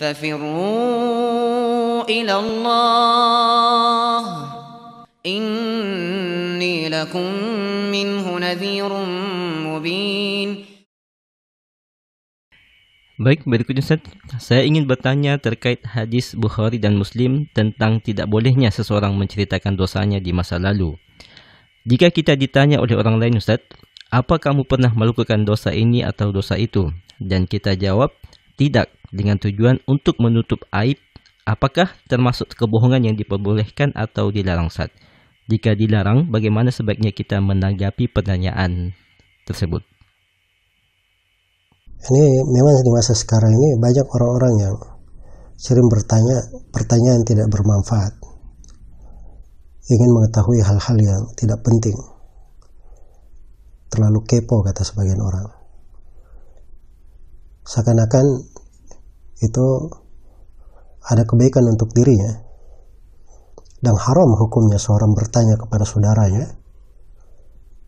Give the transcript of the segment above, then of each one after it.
ففروا إلى الله إني لكم منه نذير مبين Baik, berikutnya Ustaz, saya ingin bertanya terkait hadis Bukhari dan Muslim tentang tidak bolehnya seseorang menceritakan dosanya di masa lalu. Jika kita ditanya oleh orang lain Ustaz, apa kamu pernah melakukan dosa ini atau dosa itu? Dan kita jawab, tidak dengan tujuan untuk menutup aib apakah termasuk kebohongan yang diperbolehkan atau dilarang saat? Jika dilarang, bagaimana sebaiknya kita menanggapi pertanyaan tersebut? Ini memang di masa sekarang ini banyak orang-orang yang sering bertanya pertanyaan tidak bermanfaat. Ingin mengetahui hal-hal yang tidak penting. Terlalu kepo kata sebagian orang. Seakan-akan itu ada kebaikan untuk dirinya dan haram hukumnya seorang bertanya kepada saudaranya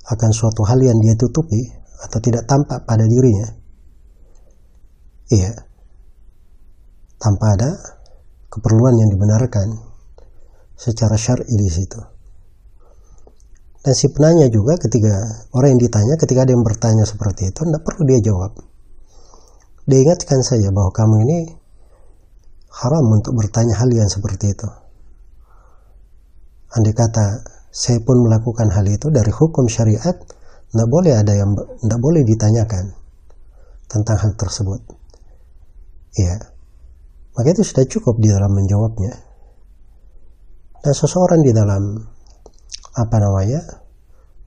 akan suatu hal yang dia tutupi atau tidak tampak pada dirinya iya tanpa ada keperluan yang dibenarkan secara syar'i di situ dan si penanya juga ketika orang yang ditanya ketika ada yang bertanya seperti itu tidak perlu dia jawab diingatkan saja bahwa kamu ini haram untuk bertanya hal yang seperti itu. Andai kata saya pun melakukan hal itu dari hukum syariat, tidak boleh ada yang tidak boleh ditanyakan tentang hal tersebut. Iya, maka itu sudah cukup di dalam menjawabnya. Dan seseorang di dalam apa namanya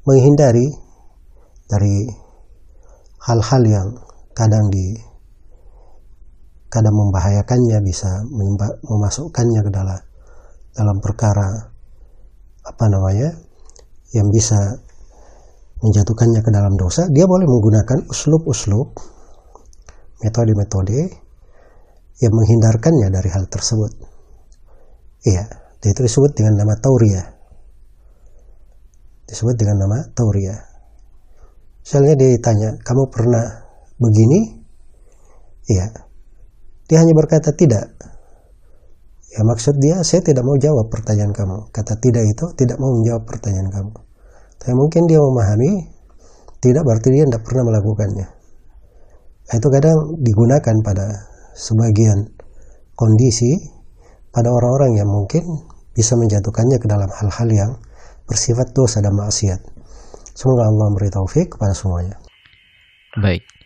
menghindari dari hal-hal yang kadang di kadang membahayakannya bisa memasukkannya ke dalam dalam perkara apa namanya yang bisa menjatuhkannya ke dalam dosa dia boleh menggunakan uslub-uslub metode-metode yang menghindarkannya dari hal tersebut iya itu disebut dengan nama tauria disebut dengan nama tauria misalnya dia ditanya kamu pernah begini iya dia hanya berkata tidak. Ya maksud dia, saya tidak mau jawab pertanyaan kamu. Kata tidak itu tidak mau menjawab pertanyaan kamu. Tapi mungkin dia memahami, tidak berarti dia tidak pernah melakukannya. Nah, itu kadang digunakan pada sebagian kondisi pada orang-orang yang mungkin bisa menjatuhkannya ke dalam hal-hal yang bersifat dosa dan maksiat. Semoga Allah memberi taufik kepada semuanya. Baik.